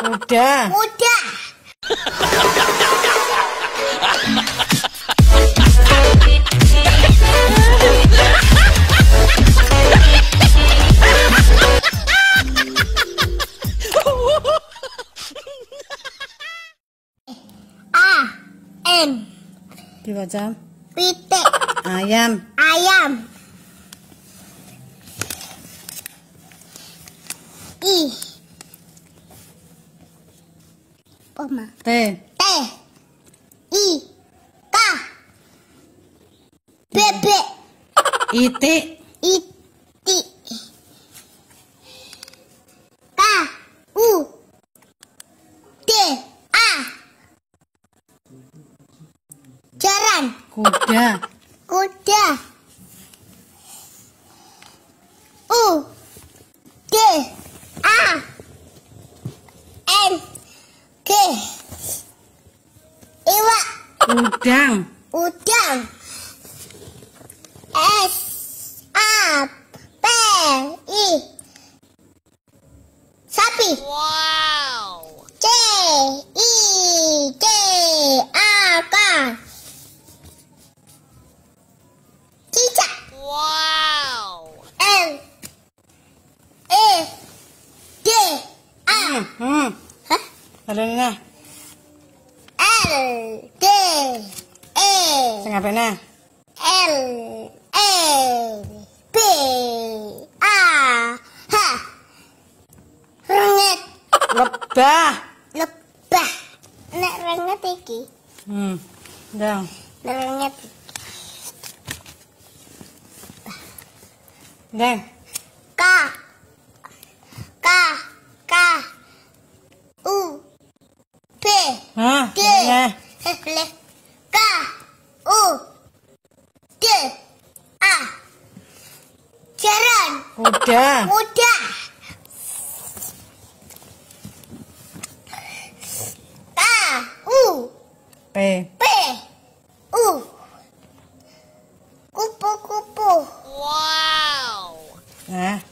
Muda. Muda. A Pitik Ayam Ayam I Oma. T. T. I. K. B B. I T. I T. K U. T A. Jaran. Kuda. Kuda. Udang. Udang. S A P I. Sapi. Wow. C I T A K. Cicak. Wow. L E D A. Hmm, hmm. Hah? Ada nih. L D E sing apene L E B A H renget lebah lebah nek renget iki hmm ndang nek renget K K U D A Jaran Mudah Mudah K U P P U Kupu-kupu Wow eh?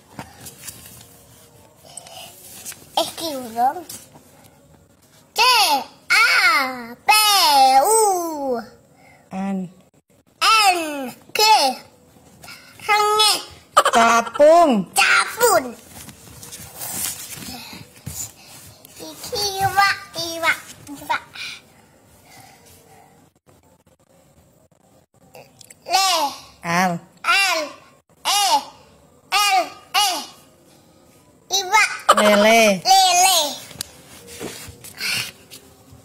Eh, burung capung capun iwa iwa iwa le al al e l e iwa lele lele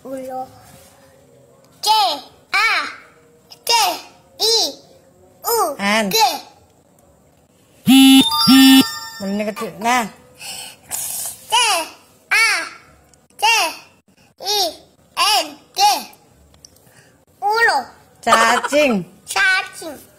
ulo j a t i u an g 언니가 뜨나? 제, 아, 제, 이, 엔, 게. 우로. 짜증. 짜증.